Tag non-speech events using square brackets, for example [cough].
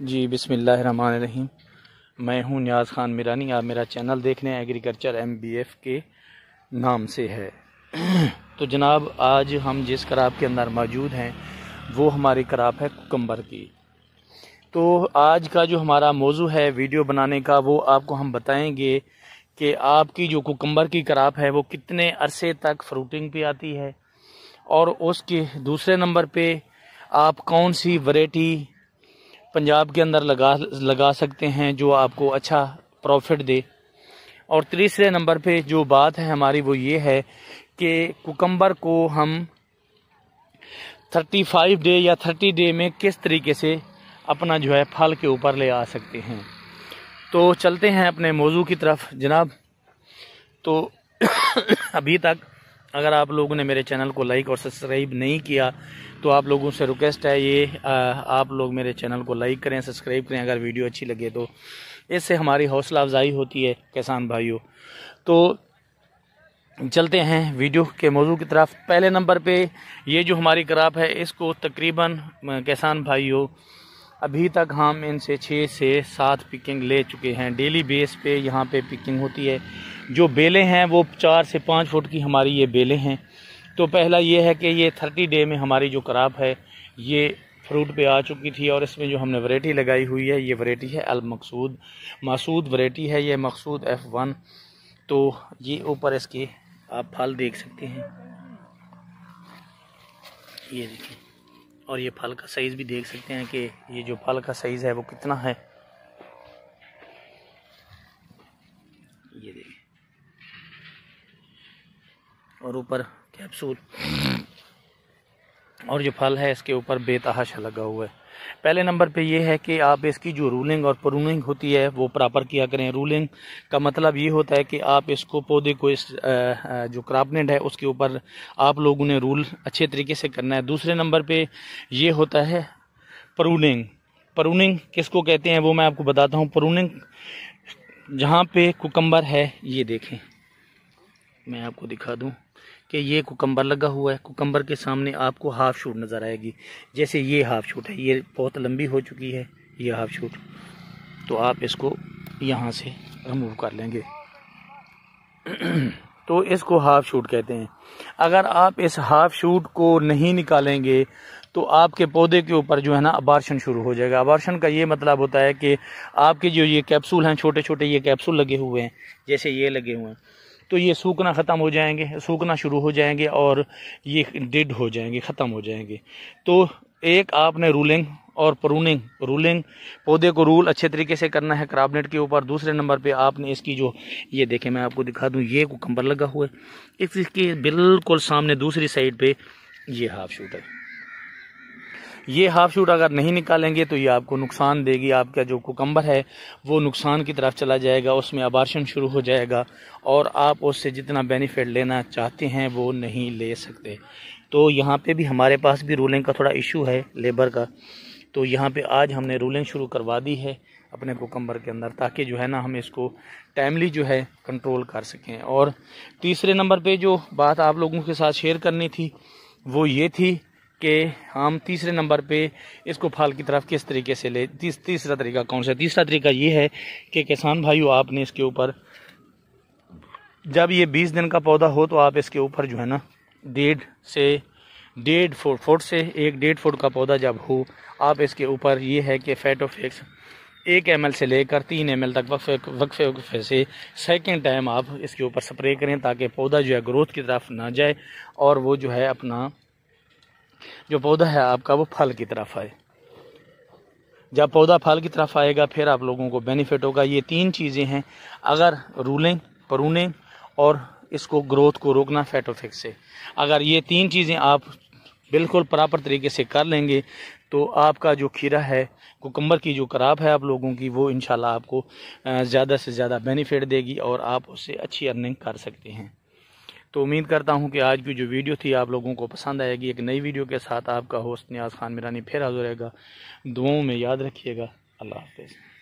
जी बिसमीम मैं हूं न्याज ख़ान मिरानी आप मेरा चैनल देख रहे हैं एग्रीकल्चर एम बी एफ़ के नाम से है [clears throat] तो जनाब आज हम जिस कराप के अंदर मौजूद हैं वो हमारी कराप है कुकम्बर की तो आज का जो हमारा मौजू है वीडियो बनाने का वो आपको हम बताएंगे कि आपकी जो कुकम्बर की कराप है वो कितने अरसे तक फ्रूटिंग पे आती है और उसके दूसरे नंबर पे आप कौन सी वैरायटी पंजाब के अंदर लगा लगा सकते हैं जो आपको अच्छा प्रॉफिट दे और तीसरे नंबर पे जो बात है हमारी वो ये है कि कुकम्बर को हम 35 डे या 30 डे में किस तरीके से अपना जो है फल के ऊपर ले आ सकते हैं तो चलते हैं अपने मौजू की तरफ जनाब तो [coughs] अभी तक अगर आप लोगों ने मेरे चैनल को लाइक और सब्सक्राइब नहीं किया तो आप लोगों से रिक्वेस्ट है ये आप लोग मेरे चैनल को लाइक करें सब्सक्राइब करें अगर वीडियो अच्छी लगे तो इससे हमारी हौसला अफजाई होती है किसान भाइयों तो चलते हैं वीडियो के मौजू की तरफ पहले नंबर पे ये जो हमारी क्राप है इसको तकरीबन किसान भाइयों अभी तक हम इनसे छः से सात पिकिंग ले चुके हैं डेली बेस पे यहाँ पे पिकिंग होती है जो बेलें हैं वो चार से पाँच फुट की हमारी ये बेलें हैं तो पहला ये है कि ये थर्टी डे में हमारी जो क्रॉप है ये फ्रूट पे आ चुकी थी और इसमें जो हमने वरेटी लगाई हुई है ये वरेटी है अल मकसूद मसूद वरेटी है ये मकसूद एफ़ वन तो ये ऊपर इसके आप फल देख सकते हैं ये देखिए और ये फल का साइज़ भी देख सकते हैं कि ये जो फल का साइज़ है वो कितना है ये देखिए और ऊपर कैप्सूल और जो फल है इसके ऊपर बेतहाशा लगा हुआ है पहले नंबर पे ये है कि आप इसकी जो रूलिंग और प्रूनिंग होती है वो प्रॉपर किया करें रूलिंग का मतलब ये होता है कि आप इसको पौधे को इस जो क्रापनेट है उसके ऊपर आप लोगों ने रूल अच्छे तरीके से करना है दूसरे नंबर पे ये होता है प्रूनिंग प्रूनिंग किसको कहते हैं वो मैं आपको बताता हूँ प्रूनिंग जहाँ पे कुकम्बर है ये देखें मैं आपको दिखा दूँ कि ये कुकम्बर लगा हुआ है कुकम्बर के सामने आपको हाफ शूट नज़र आएगी जैसे ये हाफ शूट है ये बहुत लंबी हो चुकी है ये हाफ शूट तो आप इसको यहाँ से रिमूव कर लेंगे [clears throat] तो इसको हाफ शूट कहते हैं अगर आप इस हाफ शूट को नहीं निकालेंगे तो आपके पौधे के ऊपर जो है ना अबारशन शुरू हो जाएगा अबारशन का ये मतलब होता है कि आपके जो ये कैप्सूल हैं छोटे छोटे ये कैप्सूल लगे हुए हैं जैसे ये लगे हुए हैं तो ये सूखना ख़त्म हो जाएंगे सूखना शुरू हो जाएंगे और ये डेड हो जाएंगे ख़त्म हो जाएंगे तो एक आपने रूलिंग और प्रूनिंग रूलिंग पौधे को रूल अच्छे तरीके से करना है क्राबनेट के ऊपर दूसरे नंबर पे आपने इसकी जो ये देखें मैं आपको दिखा दूँ ये को कंबर लगा हुआ है इसके बिल्कुल सामने दूसरी साइड पर ये हाफ शूट है ये हाफ शूट अगर नहीं निकालेंगे तो ये आपको नुकसान देगी आपका जो कुकम्बर है वो नुकसान की तरफ चला जाएगा उसमें अबारशन शुरू हो जाएगा और आप उससे जितना बेनिफिट लेना चाहते हैं वो नहीं ले सकते तो यहाँ पे भी हमारे पास भी रूलिंग का थोड़ा इशू है लेबर का तो यहाँ पे आज हमने रूलिंग शुरू करवा दी है अपने कोकम्बर के अंदर ताकि जो है ना हम इसको टाइमली जो है कंट्रोल कर सकें और तीसरे नंबर पे जो बात आप लोगों के साथ शेयर करनी थी वो ये थी कि हम तीसरे नंबर पे इसको फल की तरफ किस तरीके से ले तीस, तीसरा तरीका कौन सा तीसरा तरीका ये है कि किसान भाइयों आपने इसके ऊपर जब ये बीस दिन का पौधा हो तो आप इसके ऊपर जो है ना डेढ़ से डेढ़ फुट फुट से एक डेढ़ फुट का पौधा जब हो आप इसके ऊपर ये है कि फैटोफिक्स एक एम से लेकर तीन एम तक वक्फे वक्फे वक्फे से सेकेंड टाइम आप इसके ऊपर स्प्रे करें ताकि पौधा जो है ग्रोथ की तरफ ना जाए और वो जो है अपना जो पौधा है आपका वो फल की तरफ आए जब पौधा फल की तरफ आएगा फिर आप लोगों को बेनिफिट होगा ये तीन चीज़ें हैं अगर रूलें परूने और इसको ग्रोथ को रोकना फैटोफिक्स से अगर ये तीन चीज़ें आप बिल्कुल प्रॉपर तरीके से कर लेंगे तो आपका जो खीरा है कोकम्बर की जो कराप है आप लोगों की वो इनशाला आपको ज़्यादा से ज़्यादा बेनिफिट देगी और आप उससे अच्छी अर्निंग कर सकते हैं तो उम्मीद करता हूँ कि आज की जो वीडियो थी आप लोगों को पसंद आएगी एक नई वीडियो के साथ आपका होस्ट न्याज खान मिरानी फिर हाजिर रहेगा दुआओं में याद रखिएगा अल्लाह हाफिज़